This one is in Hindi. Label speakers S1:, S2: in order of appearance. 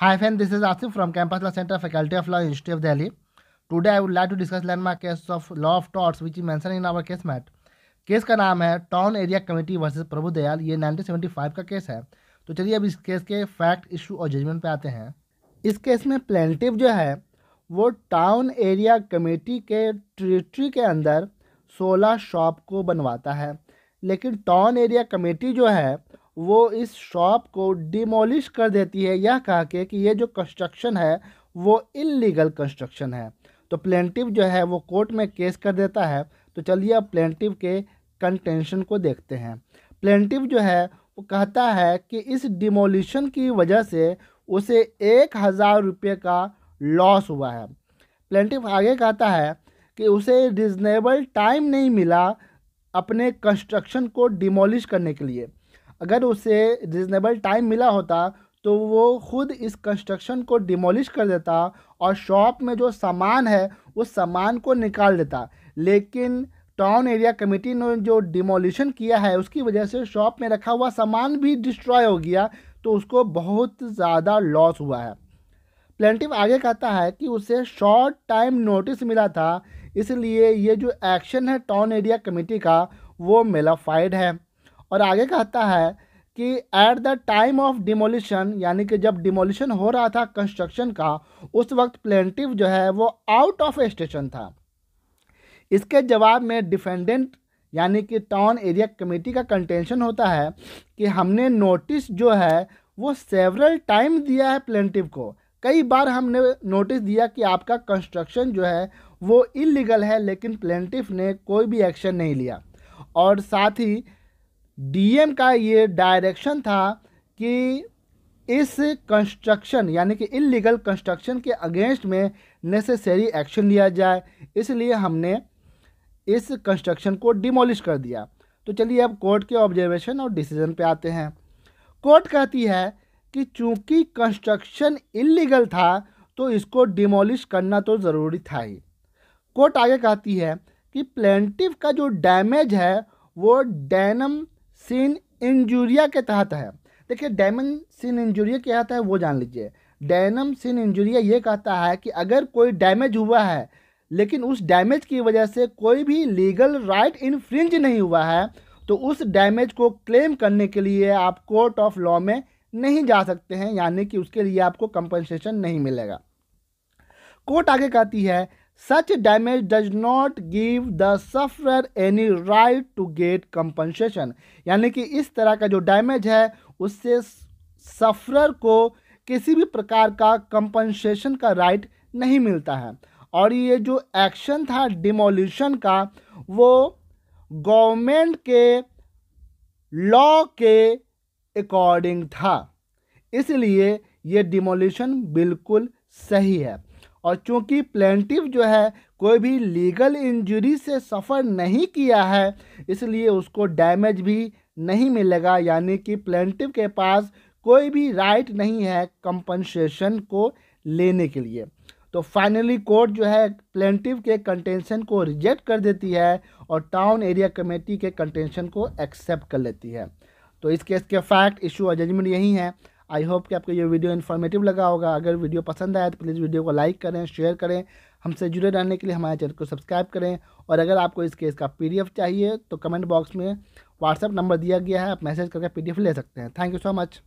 S1: Hi friends, this is Asif from Campus Law Center, Faculty of Law, University of Delhi. Today I would like to discuss landmark case of law of torts which is mentioned in our case mat. Case का नाम है town area committee versus Prabhu Dayal ये 1975 का केस है तो चलिए अब इस केस के फैक्ट इशू और जजमेंट पे आते हैं इस केस में प्लेंटिव जो है वो टाउन एरिया कमेटी के टेरिटरी के अंदर 16 शॉप को बनवाता है लेकिन टाउन एरिया कमेटी जो है वो इस शॉप को डिमोलिश कर देती है यह कह के कि ये जो कंस्ट्रक्शन है वो इलीगल कंस्ट्रक्शन है तो प्लेंटिव जो है वो कोर्ट में केस कर देता है तो चलिए अब प्लेंटिव के कंटेंशन को देखते हैं प्लेंटिव जो है वो कहता है कि इस डिमोलिशन की वजह से उसे एक हज़ार रुपये का लॉस हुआ है प्लेंटिव आगे कहता है कि उसे रिजनेबल टाइम नहीं मिला अपने कंस्ट्रक्शन को डिमोलिश करने के लिए अगर उसे रिजनेबल टाइम मिला होता तो वो खुद इस कंस्ट्रक्शन को डिमोलिश कर देता और शॉप में जो सामान है उस सामान को निकाल देता लेकिन टाउन एरिया कमेटी ने जो डिमोलिशन किया है उसकी वजह से शॉप में रखा हुआ सामान भी डिस्ट्रॉय हो गया तो उसको बहुत ज़्यादा लॉस हुआ है प्लेंटिव आगे कहता है कि उसे शॉर्ट टाइम नोटिस मिला था इसलिए ये जो एक्शन है टाउन एरिया कमेटी का वो मेलाफाइड है और आगे कहता है कि at the time of demolition यानी कि जब डिमोलिशन हो रहा था कंस्ट्रक्शन का उस वक्त प्लेंटिव जो है वो आउट ऑफ स्टेशन था इसके जवाब में डिफेंडेंट यानी कि टाउन एरिया कमेटी का कंटेंशन होता है कि हमने नोटिस जो है वो सेवरल टाइम दिया है प्लेंटिव को कई बार हमने नोटिस दिया कि आपका कंस्ट्रक्शन जो है वो इलीगल है लेकिन प्लेंटिव ने कोई भी एक्शन नहीं लिया और साथ ही डीएम का ये डायरेक्शन था कि इस कंस्ट्रक्शन यानी कि इलीगल कंस्ट्रक्शन के अगेंस्ट में नेसेसरी एक्शन लिया जाए इसलिए हमने इस कंस्ट्रक्शन को डिमोलिश कर दिया तो चलिए अब कोर्ट के ऑब्जर्वेशन और डिसीजन पे आते हैं कोर्ट कहती है कि चूंकि कंस्ट्रक्शन इलीगल था तो इसको डिमोलिश करना तो ज़रूरी था ही कोर्ट आगे कहती है कि प्लेंटिव का जो डैमेज है वो डैनम सीन इंजूरिया के तहत है देखिए डायमन सीन इंजूरिया क्या आता है वो जान लीजिए डैनम सीन इंजूरिया ये कहता है कि अगर कोई डैमेज हुआ है लेकिन उस डैमेज की वजह से कोई भी लीगल राइट इन्फ्रिंज नहीं हुआ है तो उस डैमेज को क्लेम करने के लिए आप कोर्ट ऑफ लॉ में नहीं जा सकते हैं यानी कि उसके लिए आपको कंपनसेशन नहीं मिलेगा कोर्ट आगे कहती है Such damage does not give the sufferer any right to get compensation. यानी कि इस तरह का जो डैमेज है उससे सफरर को किसी भी प्रकार का कंपनसेशन का राइट नहीं मिलता है और ये जो एक्शन था डिमोल्यूशन का वो गवर्नमेंट के लॉ के अकॉर्डिंग था इसलिए ये डिमोल्यूशन बिल्कुल सही है और चूंकि प्लेंटिव जो है कोई भी लीगल इंजरी से सफ़र नहीं किया है इसलिए उसको डैमेज भी नहीं मिलेगा यानी कि प्लेंटिव के पास कोई भी राइट नहीं है कंपनसेशन को लेने के लिए तो फाइनली कोर्ट जो है प्लेंटिव के कंटेंशन को रिजेक्ट कर देती है और टाउन एरिया कमेटी के कंटेंशन को एक्सेप्ट कर लेती है तो इस केस के फैक्ट इशू और जजमेंट यही है आई होप कि आपको ये वीडियो इन्फॉर्मेटिव लगा होगा अगर वीडियो पसंद आया तो प्लीज़ वीडियो को लाइक करें शेयर करें हमसे जुड़े रहने के लिए हमारे चैनल को सब्सक्राइब करें और अगर आपको इस केस का पी चाहिए तो कमेंट बॉक्स में व्हाट्सअप नंबर दिया गया है आप मैसेज करके पी ले सकते हैं थैंक यू सो मच